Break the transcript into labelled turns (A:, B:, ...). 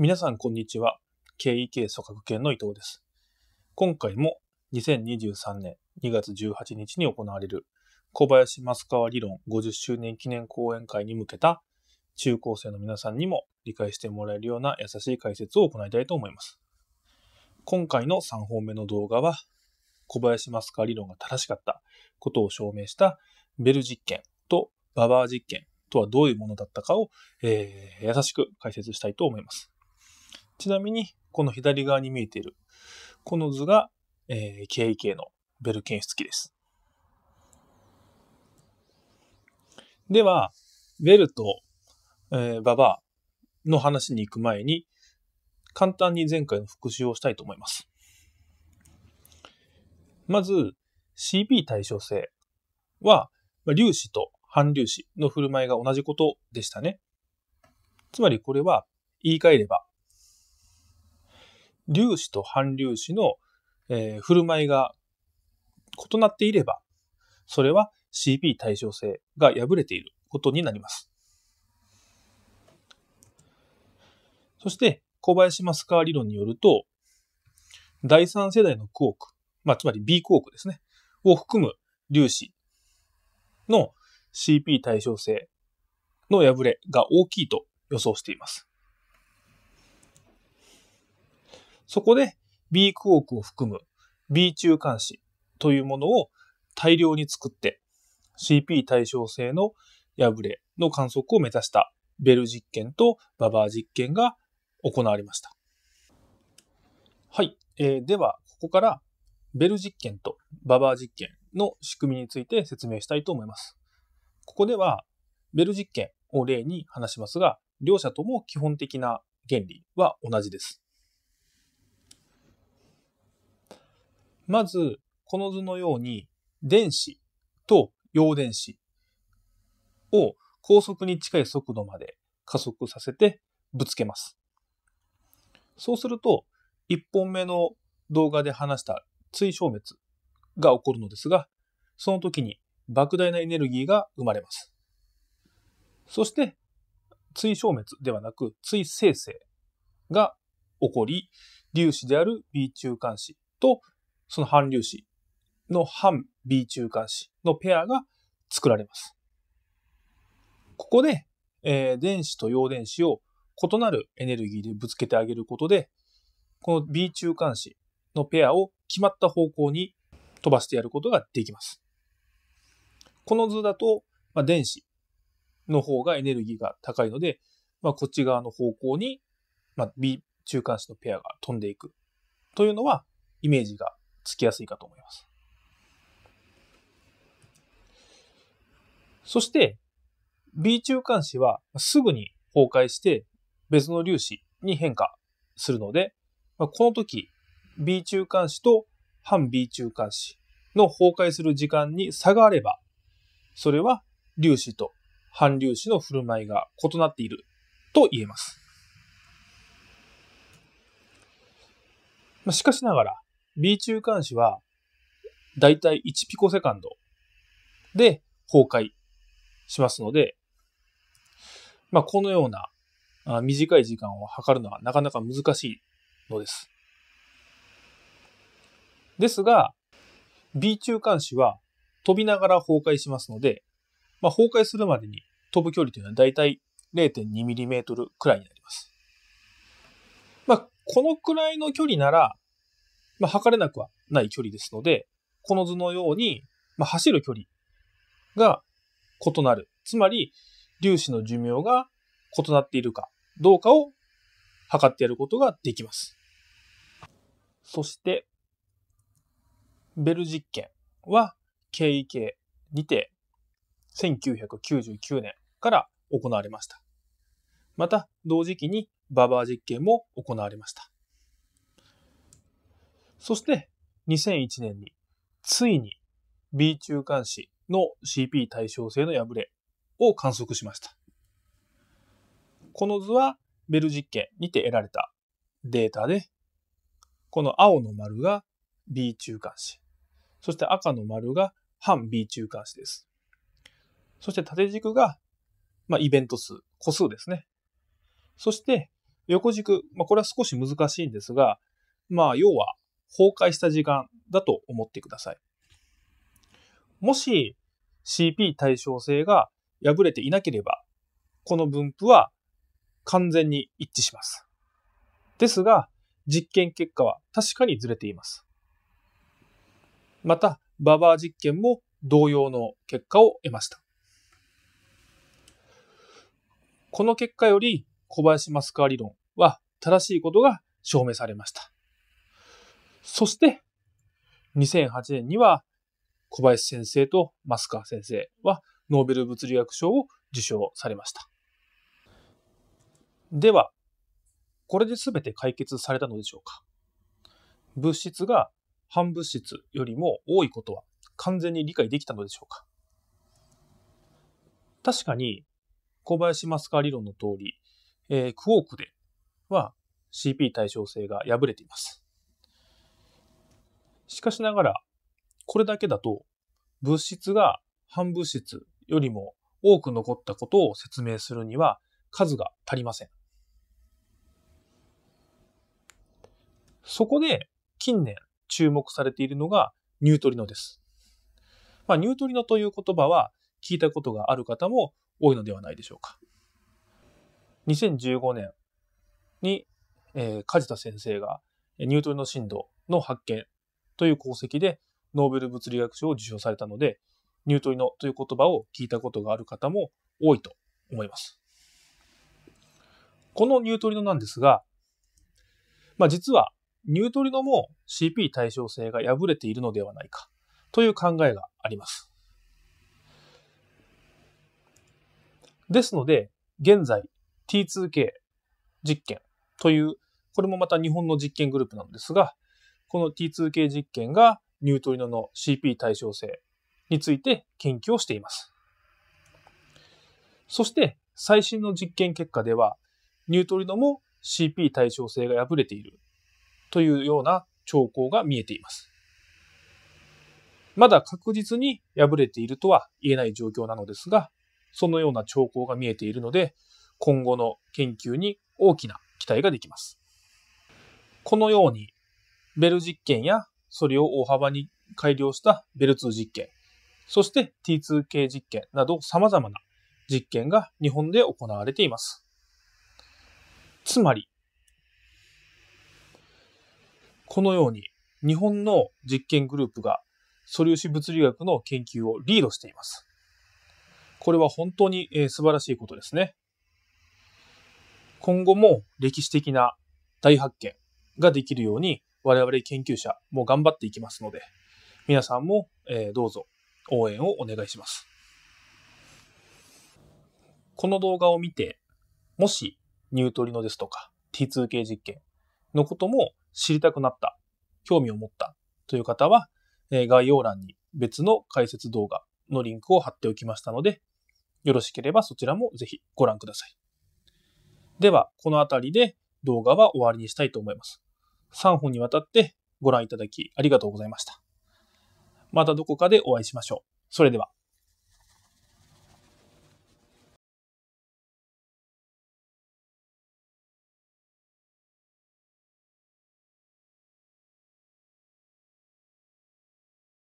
A: 皆さん、こんにちは。KEK 組閣研の伊藤です。今回も2023年2月18日に行われる小林益川理論50周年記念講演会に向けた中高生の皆さんにも理解してもらえるような優しい解説を行いたいと思います。今回の3本目の動画は小林益川理論が正しかったことを証明したベル実験とババア実験とはどういうものだったかを、えー、優しく解説したいと思います。ちなみに、この左側に見えている、この図が、えー、KEK のベル検出器です。では、ベルと、えー、ババアの話に行く前に、簡単に前回の復習をしたいと思います。まず、CP 対称性は、粒子と反粒子の振る舞いが同じことでしたね。つまりこれは、言い換えれば、粒子と反粒子の、えー、振る舞いが異なっていれば、それは CP 対称性が破れていることになります。そして、小林マスカー理論によると、第三世代のクォーク、まあ、つまり B クォークですね、を含む粒子の CP 対称性の破れが大きいと予想しています。そこで B クォークを含む B 中間子というものを大量に作って CP 対称性の破れの観測を目指したベル実験とババー実験が行われました。はい。えー、では、ここからベル実験とババー実験の仕組みについて説明したいと思います。ここでは、ベル実験を例に話しますが、両者とも基本的な原理は同じです。まず、この図のように、電子と陽電子を高速に近い速度まで加速させてぶつけます。そうすると、1本目の動画で話した追消滅が起こるのですが、その時に莫大なエネルギーが生まれます。そして、追消滅ではなく、追生成が起こり、粒子である B 中間子とその反粒子の反 B 中間子のペアが作られます。ここで、えー、電子と陽電子を異なるエネルギーでぶつけてあげることで、この B 中間子のペアを決まった方向に飛ばしてやることができます。この図だと、まあ、電子の方がエネルギーが高いので、まあ、こっち側の方向に、まあ、B 中間子のペアが飛んでいくというのはイメージがつきやすいかと思います。そして、B 中間子はすぐに崩壊して別の粒子に変化するので、この時 B 中間子と反 B 中間子の崩壊する時間に差があれば、それは粒子と反粒子の振る舞いが異なっていると言えます。しかしながら、B 中間子は、だいたい1ピコセカンドで崩壊しますので、まあ、このような短い時間を測るのはなかなか難しいのです。ですが、B 中間子は飛びながら崩壊しますので、まあ、崩壊するまでに飛ぶ距離というのはだいたい 0.2mm くらいになります。まあ、このくらいの距離なら、まあ、測れなくはない距離ですので、この図のように、まあ、走る距離が異なる。つまり、粒子の寿命が異なっているかどうかを測ってやることができます。そして、ベル実験は KEK にて1999年から行われました。また、同時期にババア実験も行われました。そして2001年についに B 中間子の CP 対称性の破れを観測しました。この図はベル実験にて得られたデータで、この青の丸が B 中間子、そして赤の丸が反 B 中間子です。そして縦軸が、まあ、イベント数、個数ですね。そして横軸、まあ、これは少し難しいんですが、まあ、要は崩壊した時間だと思ってください。もし CP 対称性が破れていなければ、この分布は完全に一致します。ですが、実験結果は確かにずれています。また、ババア実験も同様の結果を得ました。この結果より小林マスカー理論は正しいことが証明されました。そして、2008年には小林先生とマスカー先生はノーベル物理学賞を受賞されました。では、これで全て解決されたのでしょうか物質が反物質よりも多いことは完全に理解できたのでしょうか確かに小林マスカー理論の通り、えー、クォークでは CP 対称性が破れています。しかしながら、これだけだと、物質が反物質よりも多く残ったことを説明するには数が足りません。そこで近年注目されているのがニュートリノです。まあ、ニュートリノという言葉は聞いたことがある方も多いのではないでしょうか。2015年に、えー、梶田先生がニュートリノ振動の発見という功績でノーベル物理学賞を受賞されたので、ニュートリノという言葉を聞いたことがある方も多いと思います。このニュートリノなんですが、まあ、実はニュートリノも CP 対称性が破れているのではないかという考えがあります。ですので、現在 T2K 実験という、これもまた日本の実験グループなんですが、この T2 系実験がニュートリノの CP 対称性について研究をしています。そして最新の実験結果では、ニュートリノも CP 対称性が破れているというような兆候が見えています。まだ確実に破れているとは言えない状況なのですが、そのような兆候が見えているので、今後の研究に大きな期待ができます。このようにベル実験や、それを大幅に改良したベル2実験、そして T2K 実験など様々な実験が日本で行われています。つまり、このように日本の実験グループが素粒子物理学の研究をリードしています。これは本当に、素晴らしいことですね。今後も歴史的な大発見ができるように我々研究者も頑張っていきますので、皆さんも、えどうぞ応援をお願いします。この動画を見て、もしニュートリノですとか T2 系実験のことも知りたくなった、興味を持ったという方は、え概要欄に別の解説動画のリンクを貼っておきましたので、よろしければそちらもぜひご覧ください。では、この辺りで動画は終わりにしたいと思います。3本にわたってご覧いただきありがとうございました。またどこかでお会いしましょう。それでは。